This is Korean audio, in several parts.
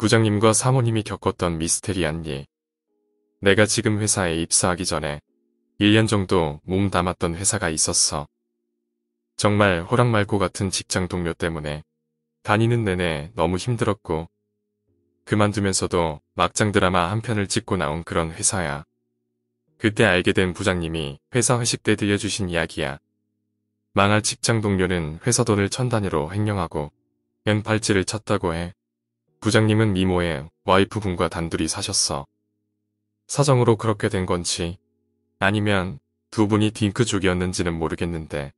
부장님과 사모님이 겪었던 미스테리한 일. 내가 지금 회사에 입사하기 전에 1년 정도 몸 담았던 회사가 있었어. 정말 호랑말고 같은 직장 동료 때문에 다니는 내내 너무 힘들었고 그만두면서도 막장 드라마 한 편을 찍고 나온 그런 회사야. 그때 알게 된 부장님이 회사 회식 때 들려주신 이야기야. 망할 직장 동료는 회사 돈을 천 단위로 횡령하고 연팔찌를 쳤다고 해. 부장님은 미모에 와이프분과 단둘이 사셨어. 사정으로 그렇게 된 건지 아니면 두 분이 딩크족이었는지는 모르겠는데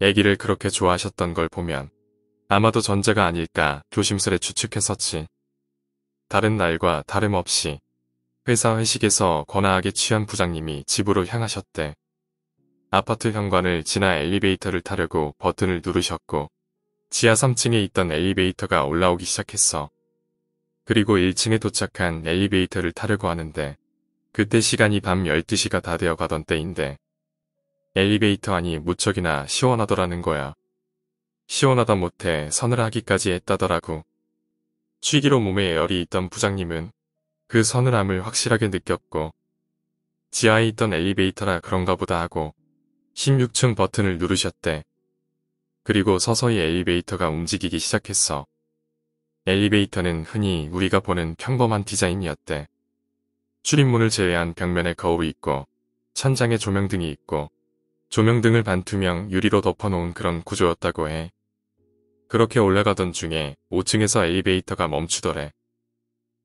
애기를 그렇게 좋아하셨던 걸 보면 아마도 전제가 아닐까 조심스레 추측했었지. 다른 날과 다름없이 회사 회식에서 거나하게 취한 부장님이 집으로 향하셨대. 아파트 현관을 지나 엘리베이터를 타려고 버튼을 누르셨고 지하 3층에 있던 엘리베이터가 올라오기 시작했어. 그리고 1층에 도착한 엘리베이터를 타려고 하는데 그때 시간이 밤 12시가 다 되어 가던 때인데 엘리베이터 안이 무척이나 시원하더라는 거야. 시원하다 못해 서늘 하기까지 했다더라고. 취기로 몸에 열이 있던 부장님은 그 서늘함을 확실하게 느꼈고 지하에 있던 엘리베이터라 그런가 보다 하고 16층 버튼을 누르셨대. 그리고 서서히 엘리베이터가 움직이기 시작했어. 엘리베이터는 흔히 우리가 보는 평범한 디자인이었대. 출입문을 제외한 벽면에 거울이 있고 천장에 조명등이 있고 조명등을 반투명 유리로 덮어놓은 그런 구조였다고 해. 그렇게 올라가던 중에 5층에서 엘리베이터가 멈추더래.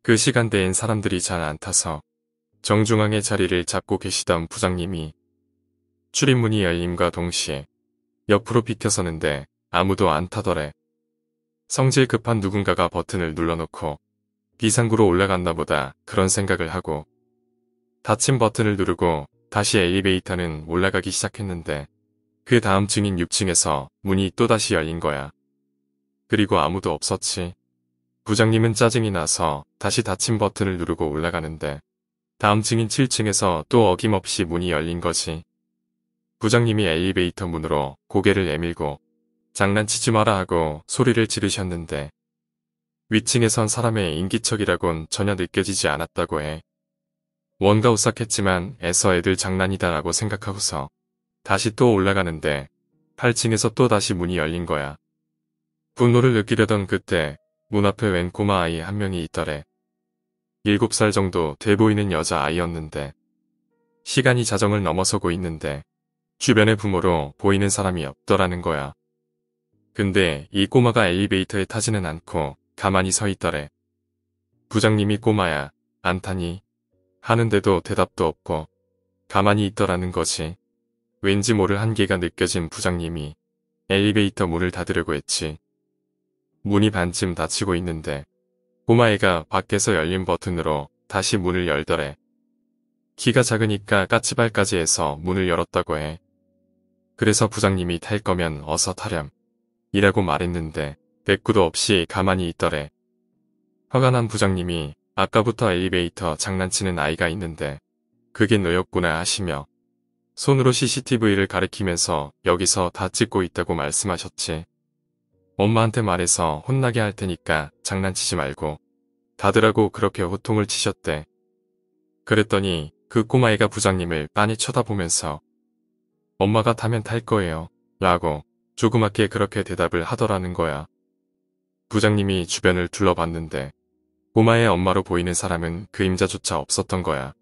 그 시간대엔 사람들이 잘 안 타서 정중앙에 자리를 잡고 계시던 부장님이 출입문이 열림과 동시에 옆으로 비켜서는데 아무도 안 타더래. 성질 급한 누군가가 버튼을 눌러놓고 비상구로 올라갔나 보다 그런 생각을 하고 닫힌 버튼을 누르고 다시 엘리베이터는 올라가기 시작했는데 그 다음 층인 6층에서 문이 또다시 열린 거야. 그리고 아무도 없었지. 부장님은 짜증이 나서 다시 닫힌 버튼을 누르고 올라가는데 다음 층인 7층에서 또 어김없이 문이 열린 거지. 부장님이 엘리베이터 문으로 고개를 내밀고 장난치지 마라 하고 소리를 지르셨는데 위층에 선 사람의 인기척이라곤 전혀 느껴지지 않았다고 해. 원가 우싹했지만애써 애들 장난이다 라고 생각하고서 다시 또 올라가는데 8층에서 또 다시 문이 열린 거야. 분노를 느끼려던 그때 문 앞에 웬 꼬마 아이 한 명이 있더래. 7살 정도 돼 보이는 여자 아이였는데 시간이 자정을 넘어서고 있는데 주변의 부모로 보이는 사람이 없더라는 거야. 근데 이 꼬마가 엘리베이터에 타지는 않고 가만히 서 있더래. 부장님이 꼬마야, 안 타니? 하는데도 대답도 없고 가만히 있더라는 거지. 왠지 모를 한계가 느껴진 부장님이 엘리베이터 문을 닫으려고 했지. 문이 반쯤 닫히고 있는데 꼬마애가 밖에서 열린 버튼으로 다시 문을 열더래. 키가 작으니까 까치발까지 해서 문을 열었다고 해. 그래서 부장님이 탈 거면 어서 타렴. 이라고 말했는데 대구도 없이 가만히 있더래. 화가 난 부장님이 아까부터 엘리베이터 장난치는 아이가 있는데 그게 너였구나 하시며 손으로 CCTV를 가리키면서 여기서 다 찍고 있다고 말씀하셨지. 엄마한테 말해서 혼나게 할 테니까 장난치지 말고 다들하고 그렇게 호통을 치셨대. 그랬더니 그 꼬마애가 부장님을 빤히 쳐다보면서 엄마가 타면 탈 거예요. 라고 조그맣게 그렇게 대답을 하더라는 거야. 부장님이 주변을 둘러봤는데 꼬마의 엄마로 보이는 사람은 그임자조차 없었던 거야.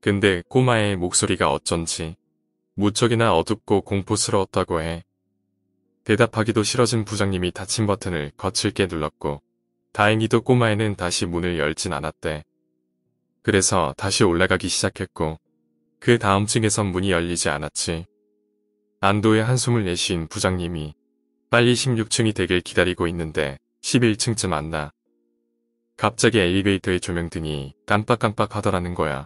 근데 꼬마의 목소리가 어쩐지 무척이나 어둡고 공포스러웠다고 해. 대답하기도 싫어진 부장님이 닫힌 버튼을 거칠게 눌렀고 다행히도 꼬마에는 다시 문을 열진 않았대. 그래서 다시 올라가기 시작했고 그 다음 층에선 문이 열리지 않았지. 안도의 한숨을 내쉰 부장님이 빨리 16층이 되길 기다리고 있는데 11층쯤 안 나. 갑자기 엘리베이터의 조명등이 깜빡깜빡 하더라는 거야.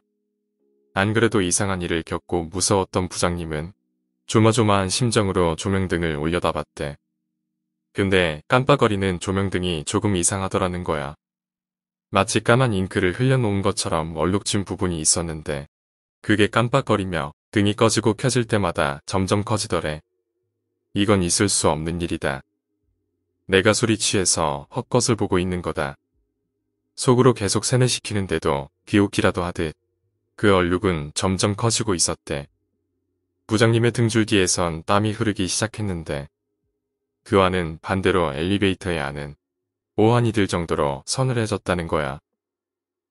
안 그래도 이상한 일을 겪고 무서웠던 부장님은 조마조마한 심정으로 조명등을 올려다봤대. 근데 깜빡거리는 조명등이 조금 이상하더라는 거야. 마치 까만 잉크를 흘려놓은 것처럼 얼룩진 부분이 있었는데 그게 깜빡거리며 등이 꺼지고 켜질 때마다 점점 커지더래. 이건 있을 수 없는 일이다. 내가 소리취해서 헛것을 보고 있는 거다. 속으로 계속 세뇌시키는데도 비웃기라도 하듯 그 얼룩은 점점 커지고 있었대. 부장님의 등줄기에선 땀이 흐르기 시작했는데 그 안은 반대로 엘리베이터의 안은 오한이 들 정도로 서늘해졌다는 거야.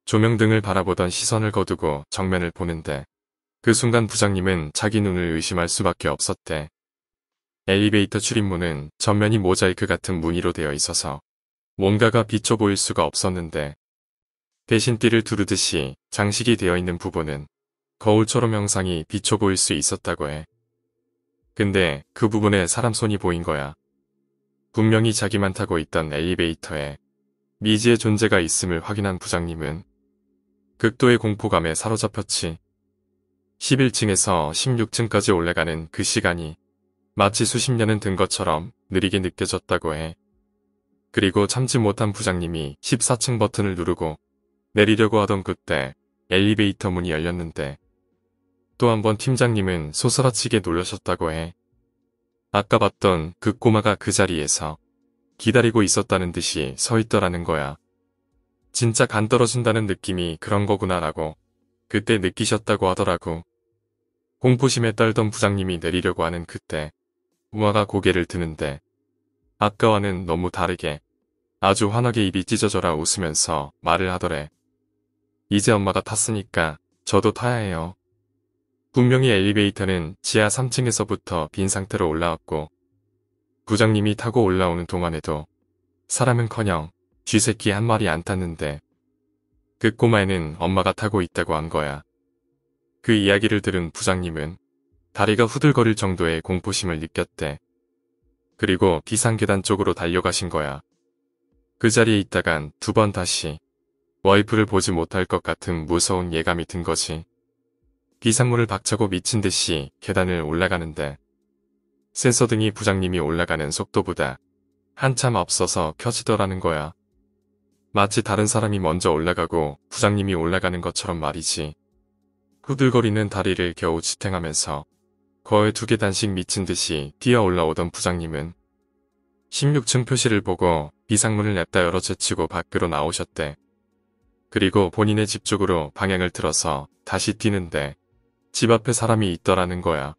조명 등을 바라보던 시선을 거두고 정면을 보는데 그 순간 부장님은 자기 눈을 의심할 수밖에 없었대. 엘리베이터 출입문은 전면이 모자이크 같은 무늬로 되어 있어서 뭔가가 비춰 보일 수가 없었는데 대신 띠를 두르듯이 장식이 되어 있는 부분은 거울처럼 형상이 비춰 보일 수 있었다고 해. 근데 그 부분에 사람 손이 보인 거야. 분명히 자기만 타고 있던 엘리베이터에 미지의 존재가 있음을 확인한 부장님은 극도의 공포감에 사로잡혔지. 11층에서 16층까지 올라가는 그 시간이 마치 수십 년은 든 것처럼 느리게 느껴졌다고 해. 그리고 참지 못한 부장님이 14층 버튼을 누르고 내리려고 하던 그때 엘리베이터 문이 열렸는데 또 한 번 팀장님은 소스라치게 놀라셨다고 해. 아까 봤던 그 꼬마가 그 자리에서 기다리고 있었다는 듯이 서 있더라는 거야. 진짜 간 떨어진다는 느낌이 그런 거구나 라고 그때 느끼셨다고 하더라고. 공포심에 떨던 부장님이 내리려고 하는 그때 우아가 고개를 드는데 아까와는 너무 다르게 아주 환하게 입이 찢어져라 웃으면서 말을 하더래. 이제 엄마가 탔으니까 저도 타야 해요. 분명히 엘리베이터는 지하 3층에서부터 빈 상태로 올라왔고 부장님이 타고 올라오는 동안에도 사람은커녕 쥐새끼 한 마리 안 탔는데 그꼬마에는 엄마가 타고 있다고 한 거야. 그 이야기를 들은 부장님은 다리가 후들거릴 정도의 공포심을 느꼈대. 그리고 비상계단 쪽으로 달려가신 거야. 그 자리에 있다간 두 번 다시 와이프를 보지 못할 것 같은 무서운 예감이 든 거지. 비상문을 박차고 미친 듯이 계단을 올라가는데 센서등이 부장님이 올라가는 속도보다 한참 앞서서 켜지더라는 거야. 마치 다른 사람이 먼저 올라가고 부장님이 올라가는 것처럼 말이지. 후들거리는 다리를 겨우 지탱하면서 거의 두 계단씩 미친 듯이 뛰어 올라오던 부장님은 16층 표시를 보고 비상문을 냅다 열어 제치고 밖으로 나오셨대. 그리고 본인의 집 쪽으로 방향을 틀어서 다시 뛰는데 집 앞에 사람이 있더라는 거야.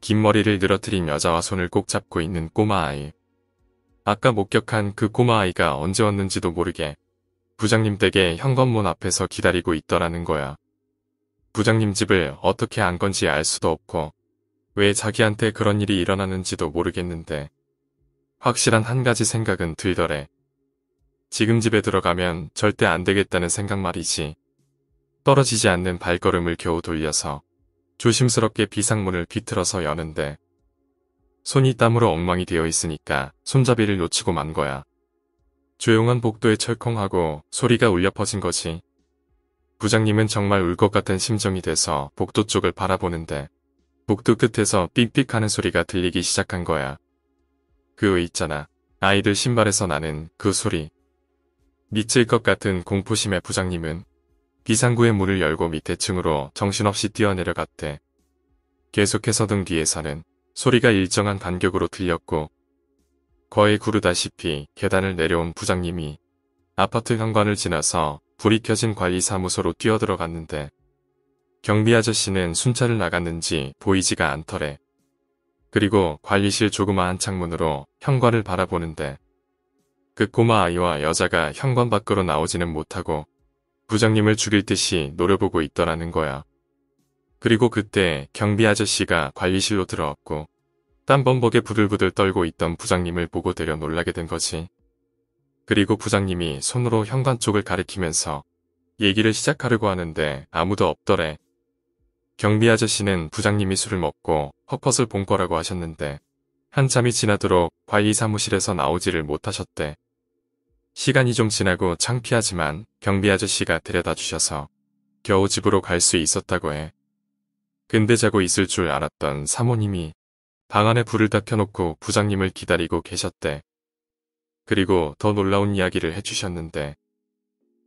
긴 머리를 늘어뜨린 여자와 손을 꼭 잡고 있는 꼬마 아이. 아까 목격한 그 꼬마 아이가 언제 왔는지도 모르게 부장님 댁에 현관문 앞에서 기다리고 있더라는 거야. 부장님 집을 어떻게 안 건지 알 수도 없고 왜 자기한테 그런 일이 일어나는지도 모르겠는데 확실한 한 가지 생각은 들더래. 지금 집에 들어가면 절대 안 되겠다는 생각 말이지. 떨어지지 않는 발걸음을 겨우 돌려서 조심스럽게 비상문을 비틀어서 여는데 손이 땀으로 엉망이 되어 있으니까 손잡이를 놓치고 만 거야. 조용한 복도에 철컹하고 소리가 울려 퍼진 거지. 부장님은 정말 울 것 같은 심정이 돼서 복도 쪽을 바라보는데 복도 끝에서 삑삑 하는 소리가 들리기 시작한 거야. 그외 있잖아. 아이들 신발에서 나는 그 소리. 미칠 것 같은 공포심에 부장님은 비상구의 문을 열고 밑에 층으로 정신없이 뛰어내려갔대. 계속해서 등 뒤에 서는 소리가 일정한 간격으로 들렸고 거의 구르다시피 계단을 내려온 부장님이 아파트 현관을 지나서 불이 켜진 관리사무소로 뛰어들어갔는데 경비 아저씨는 순찰을 나갔는지 보이지가 않더래. 그리고 관리실 조그마한 창문으로 현관을 바라보는데 그 꼬마 아이와 여자가 현관 밖으로 나오지는 못하고 부장님을 죽일 듯이 노려보고 있더라는 거야. 그리고 그때 경비 아저씨가 관리실로 들어왔고 땀범벅에 부들부들 떨고 있던 부장님을 보고 데려 놀라게 된 거지. 그리고 부장님이 손으로 현관 쪽을 가리키면서 얘기를 시작하려고 하는데 아무도 없더래. 경비 아저씨는 부장님이 술을 먹고 헛것을 본 거라고 하셨는데 한참이 지나도록 관리 사무실에서 나오지를 못하셨대. 시간이 좀 지나고 창피하지만 경비 아저씨가 데려다 주셔서 겨우 집으로 갈 수 있었다고 해. 근데 자고 있을 줄 알았던 사모님이 방 안에 불을 다 켜놓고 부장님을 기다리고 계셨대. 그리고 더 놀라운 이야기를 해주셨는데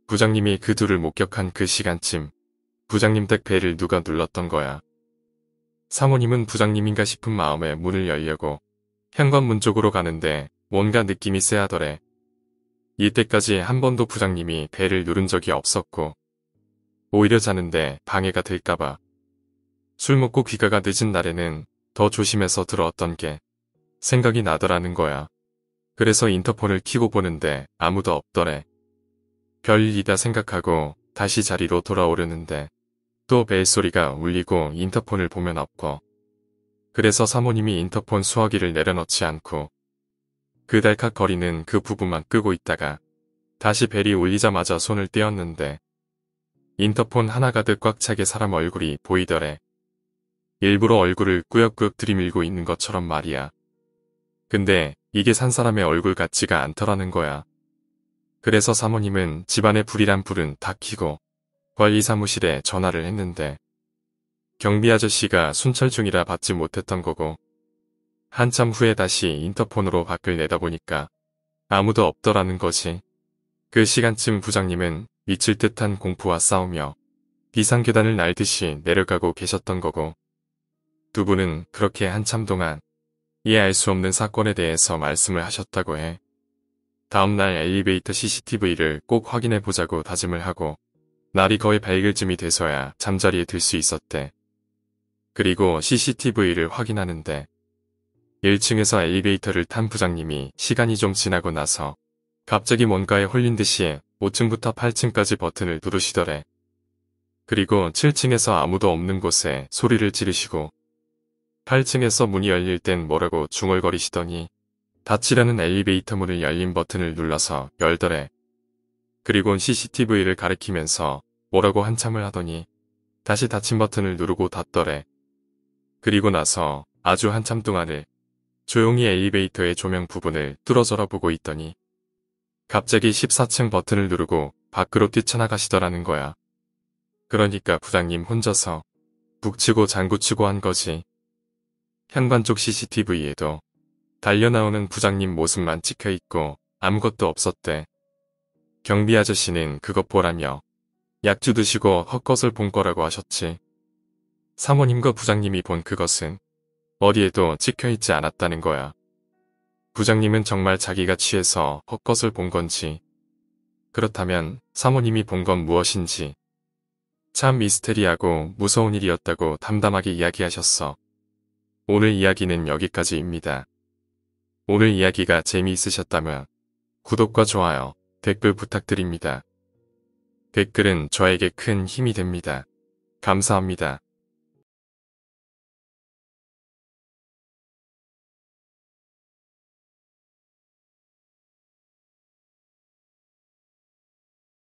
부장님이 그 둘을 목격한 그 시간쯤 부장님 댁 배를 누가 눌렀던 거야. 사모님은 부장님인가 싶은 마음에 문을 열려고 현관문 쪽으로 가는데 뭔가 느낌이 쎄하더래. 이때까지 한 번도 부장님이 배를 누른 적이 없었고 오히려 자는데 방해가 될까봐 술 먹고 귀가가 늦은 날에는 더 조심해서 들어왔던 게 생각이 나더라는 거야. 그래서 인터폰을 키고 보는데 아무도 없더래. 별일이다 생각하고 다시 자리로 돌아오려는데 또 벨소리가 울리고 인터폰을 보면 없고 그래서 사모님이 인터폰 수화기를 내려놓지 않고 그달칵 거리는 그 부부만 끄고 있다가 다시 벨이 울리자마자 손을 떼었는데 인터폰 하나 가득 꽉 차게 사람 얼굴이 보이더래. 일부러 얼굴을 꾸역꾸역 들이밀고 있는 것처럼 말이야. 근데 이게 산 사람의 얼굴 같지가 않더라는 거야. 그래서 사모님은 집안의 불이란 불은 다 켜고 관리사무실에 전화를 했는데 경비 아저씨가 순찰 중이라 받지 못했던 거고 한참 후에 다시 인터폰으로 밖을 내다보니까 아무도 없더라는 거지. 그 시간쯤 부장님은 미칠 듯한 공포와 싸우며 비상계단을 날듯이 내려가고 계셨던 거고 두 분은 그렇게 한참 동안 이해할 수 없는 사건에 대해서 말씀을 하셨다고 해 다음날 엘리베이터 CCTV를 꼭 확인해 보자고 다짐을 하고 날이 거의 밝을 쯤이 돼서야 잠자리에 들 수 있었대. 그리고 CCTV를 확인하는데 1층에서 엘리베이터를 탄 부장님이 시간이 좀 지나고 나서 갑자기 뭔가에 홀린 듯이 5층부터 8층까지 버튼을 누르시더래. 그리고 7층에서 아무도 없는 곳에 소리를 지르시고 8층에서 문이 열릴 땐 뭐라고 중얼거리시더니 닫히라는 엘리베이터 문을 열린 버튼을 눌러서 열더래. 그리곤 CCTV를 가리키면서 뭐라고 한참을 하더니 다시 닫힌 버튼을 누르고 닫더래. 그리고 나서 아주 한참 동안을 조용히 엘리베이터의 조명 부분을 뚫어져라 보고 있더니 갑자기 14층 버튼을 누르고 밖으로 뛰쳐나가시더라는 거야. 그러니까 부장님 혼자서 북치고 장구치고 한 거지. 현관 쪽 CCTV에도 달려나오는 부장님 모습만 찍혀있고 아무것도 없었대. 경비 아저씨는 그것 보라며 약주 드시고 헛것을 본 거라고 하셨지. 사모님과 부장님이 본 그것은 어디에도 찍혀있지 않았다는 거야. 부장님은 정말 자기가 취해서 헛것을 본 건지 그렇다면 사모님이 본 건 무엇인지 참 미스테리하고 무서운 일이었다고 담담하게 이야기하셨어. 오늘 이야기는 여기까지입니다. 오늘 이야기가 재미있으셨다면 구독과 좋아요, 댓글 부탁드립니다. 댓글은 저에게 큰 힘이 됩니다. 감사합니다.